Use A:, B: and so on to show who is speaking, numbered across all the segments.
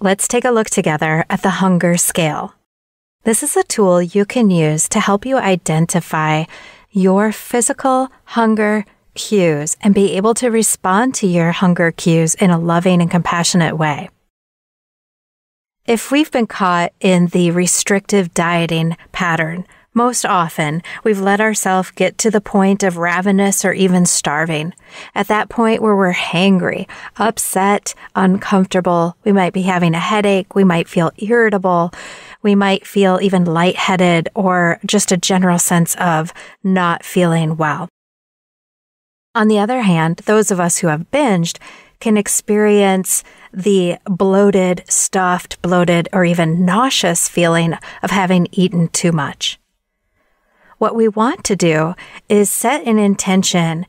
A: Let's take a look together at the hunger scale. This is a tool you can use to help you identify your physical hunger cues and be able to respond to your hunger cues in a loving and compassionate way. If we've been caught in the restrictive dieting pattern, most often, we've let ourselves get to the point of ravenous or even starving. At that point where we're hangry, upset, uncomfortable, we might be having a headache, we might feel irritable, we might feel even lightheaded or just a general sense of not feeling well. On the other hand, those of us who have binged can experience the bloated, stuffed, bloated, or even nauseous feeling of having eaten too much. What we want to do is set an intention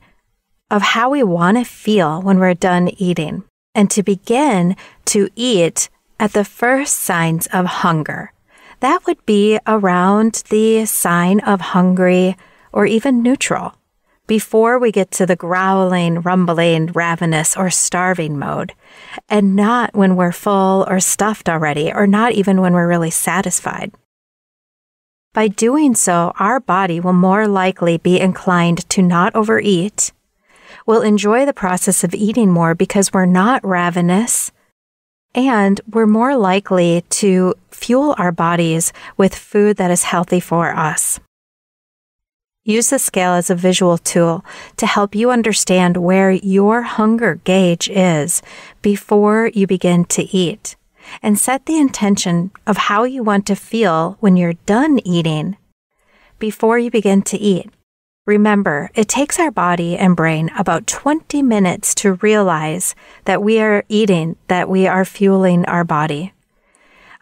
A: of how we want to feel when we're done eating and to begin to eat at the first signs of hunger. That would be around the sign of hungry or even neutral before we get to the growling, rumbling, ravenous, or starving mode, and not when we're full or stuffed already, or not even when we're really satisfied. By doing so, our body will more likely be inclined to not overeat, will enjoy the process of eating more because we're not ravenous, and we're more likely to fuel our bodies with food that is healthy for us. Use the scale as a visual tool to help you understand where your hunger gauge is before you begin to eat. And set the intention of how you want to feel when you're done eating before you begin to eat. Remember, it takes our body and brain about 20 minutes to realize that we are eating, that we are fueling our body.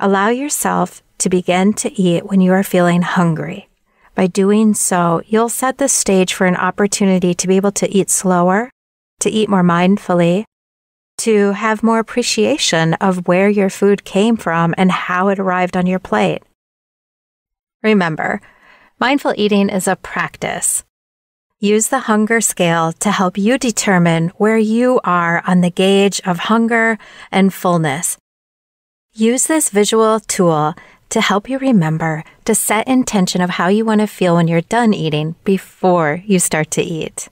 A: Allow yourself to begin to eat when you are feeling hungry. By doing so, you'll set the stage for an opportunity to be able to eat slower, to eat more mindfully, to have more appreciation of where your food came from and how it arrived on your plate. Remember, mindful eating is a practice. Use the hunger scale to help you determine where you are on the gauge of hunger and fullness. Use this visual tool to help you remember to set intention of how you want to feel when you're done eating before you start to eat.